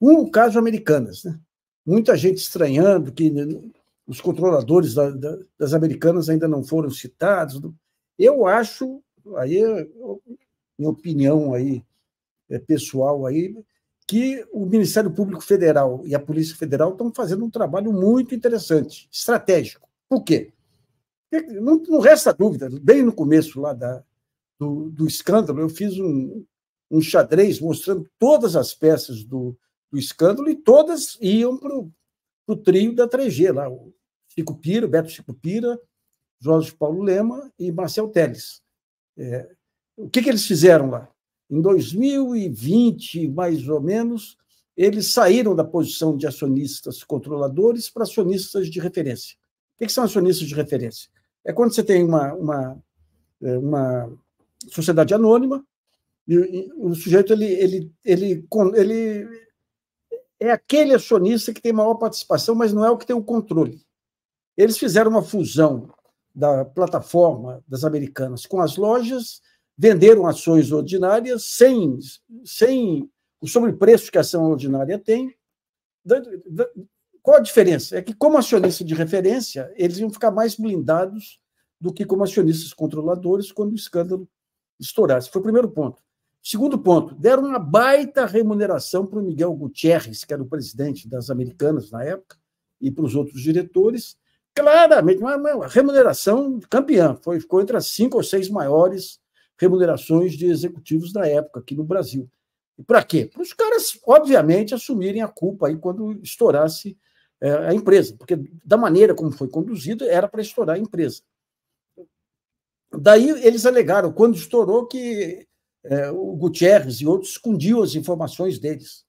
Um caso Americanas, né? muita gente estranhando que né, os controladores da, da, das Americanas ainda não foram citados. Eu acho, aí minha opinião aí é pessoal aí, que o Ministério Público Federal e a Polícia Federal estão fazendo um trabalho muito interessante, estratégico. Por quê? Não, não resta dúvida, bem no começo lá da, do, do escândalo, eu fiz um, um xadrez mostrando todas as peças do, do escândalo e todas iam para o trio da 3G, lá, o Chico Pira, Beto Chico Pira, Jorge Paulo Lema e Marcel Teles. É, o que, que eles fizeram lá? Em 2020, mais ou menos, eles saíram da posição de acionistas controladores para acionistas de referência. O que são acionistas de referência? É quando você tem uma, uma, é, uma sociedade anônima e, o sujeito ele, ele, ele, ele é aquele acionista que tem maior participação, mas não é o que tem o controle. Eles fizeram uma fusão da plataforma das americanas com as lojas, venderam ações ordinárias sem, sem o sobrepreço que a ação ordinária tem. Qual a diferença? É que, como acionista de referência, eles iam ficar mais blindados do que como acionistas controladores quando o escândalo estourasse. Foi o primeiro ponto. Segundo ponto, deram uma baita remuneração para o Miguel Gutierrez, que era o presidente das Americanas na época, e para os outros diretores. Claramente, uma, uma remuneração campeã. Foi, ficou entre as cinco ou seis maiores remunerações de executivos da época aqui no Brasil. E para quê? Para os caras, obviamente, assumirem a culpa aí quando estourasse é, a empresa, porque da maneira como foi conduzido, era para estourar a empresa. Daí eles alegaram, quando estourou, que é, o Gutierrez e outros escondiam as informações deles.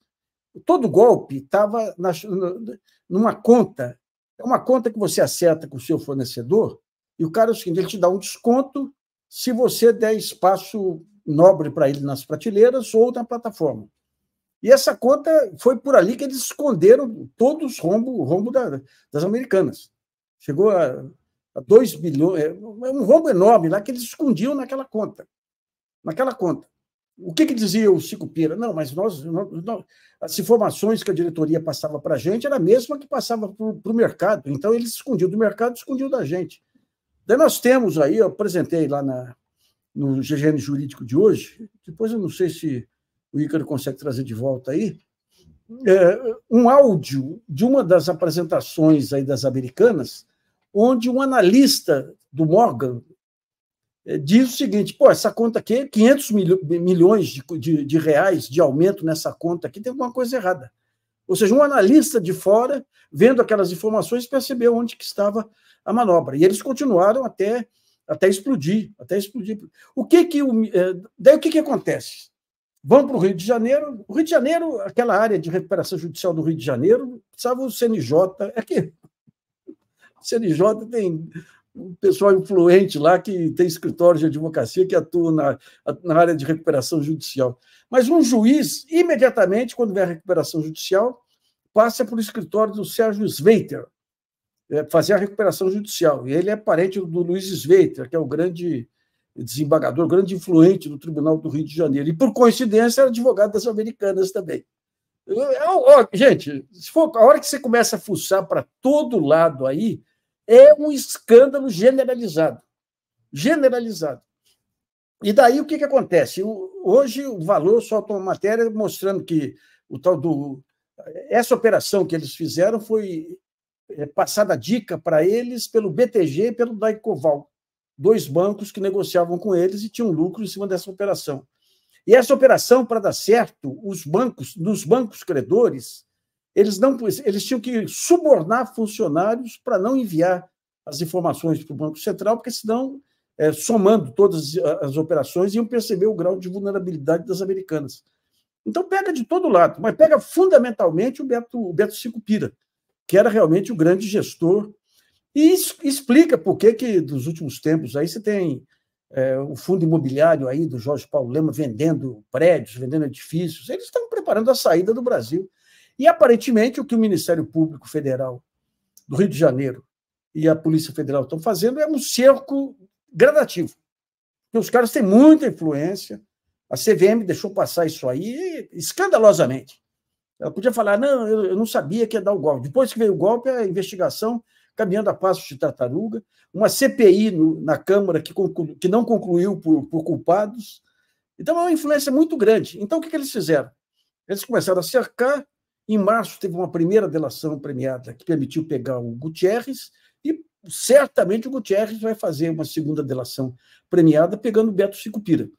Todo golpe estava numa conta. É uma conta que você acerta com o seu fornecedor e o cara é o seguinte, ele te dá um desconto se você der espaço nobre para ele nas prateleiras ou na plataforma. E essa conta foi por ali que eles esconderam todos os rombo, rombo da, das americanas. Chegou a, a 2 bilhões, é, é um rombo enorme lá que eles escondiam naquela conta. Naquela conta. O que, que, dizia o Cico Pira? Não, mas nós, nós, as informações que a diretoria passava para a gente era a mesma que passava para o mercado. Então, ele escondiu do mercado, escondiu da gente. Daí nós temos aí, eu apresentei lá na, no GGN Jurídico de hoje, depois eu não sei se o Ícaro consegue trazer de volta aí, é, um áudio de uma das apresentações aí das americanas, onde um analista do Morgan, é, diz o seguinte: pô, essa conta aqui, 500 milhões de, de, de, reais de aumento nessa conta aqui, tem alguma coisa errada. Ou seja, um analista de fora, vendo aquelas informações, percebeu onde que estava a manobra. E eles continuaram até, até explodir, até explodir. O que que o, é, daí o que que acontece? Vão para o Rio de Janeiro. O Rio de Janeiro, aquela área de recuperação judicial do Rio de Janeiro, precisava o CNJ. É que o CNJ tem um pessoal influente lá que tem escritório de advocacia que atua na, na área de recuperação judicial. Mas um juiz, imediatamente, quando vem a recuperação judicial, passa para o escritório do Sérgio Sveiter, é, fazer a recuperação judicial. E ele é parente do Luiz Sveiter, que é o grande desembargador, grande influente do Tribunal do Rio de Janeiro. E, por coincidência, era advogado das americanas também. Eu, eu, eu, gente, se for, a hora que você começa a fuçar para todo lado aí, é um escândalo generalizado. Generalizado. E daí o que, que acontece? Hoje o valor solta uma matéria mostrando que o tal do. Essa operação que eles fizeram foi é, passada dica para eles pelo BTG e pelo Daicoval, dois bancos que negociavam com eles e tinham lucro em cima dessa operação. E essa operação, para dar certo, os bancos, nos bancos credores, eles, não, eles tinham que subornar funcionários para não enviar as informações para o Banco Central, porque senão, é, somando todas as operações, iam perceber o grau de vulnerabilidade das americanas. Então pega de todo lado, mas pega fundamentalmente o Beto, o Beto Sicupira, que era realmente o grande gestor, e isso explica por que, que dos últimos tempos aí você tem é, o fundo imobiliário aí do Jorge Paulo Lema vendendo prédios, vendendo edifícios. Eles estão preparando a saída do Brasil e aparentemente o que o Ministério Público Federal do Rio de Janeiro e a Polícia Federal estão fazendo é um cerco gradativo. Porque os caras têm muita influência. A CVM deixou passar isso aí escandalosamente. Ela podia falar: não, eu, não sabia que ia dar o golpe. Depois que veio o golpe, a investigação caminhando a passos de tartaruga, uma CPI no, na Câmara que, conclu, que não concluiu por, por, culpados. Então, é uma influência muito grande. Então, o que, que eles fizeram? Eles começaram a cercar em março, teve uma primeira delação premiada que permitiu pegar o Gutierrez, e certamente o Gutierrez vai fazer uma segunda delação premiada pegando o Beto Sicupira.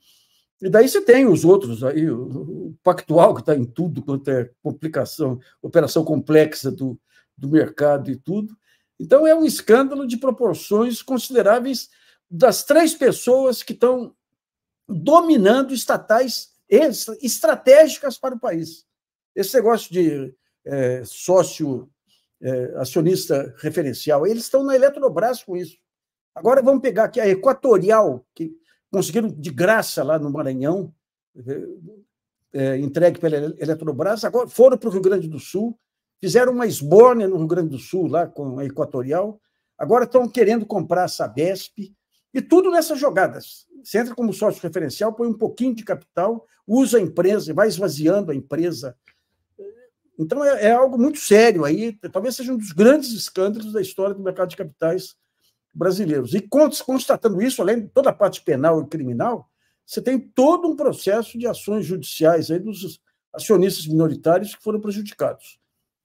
E daí você tem os outros, aí, o Pactual, que está em tudo quanto é complicação, operação complexa do, do mercado e tudo. Então, é um escândalo de proporções consideráveis das três pessoas que estão dominando estatais estratégicas para o país. Esse negócio de é, sócio é, acionista referencial, eles estão na Eletrobras com isso. Agora vamos pegar aqui a Equatorial, que conseguiram de graça lá no Maranhão, é, é entregue pela Eletrobras, agora foram para o Rio Grande do Sul, fizeram uma esbórnia no Rio Grande do Sul, lá com a Equatorial, agora estão querendo comprar a Sabesp, e tudo nessas jogadas. Você entra como sócio referencial, põe um pouquinho de capital, usa a empresa, vai esvaziando a empresa então, é, é, algo muito sério aí, talvez seja um dos grandes escândalos da história do mercado de capitais brasileiros. E constatando isso, além de toda a parte penal e criminal, você tem todo um processo de ações judiciais aí dos acionistas minoritários que foram prejudicados.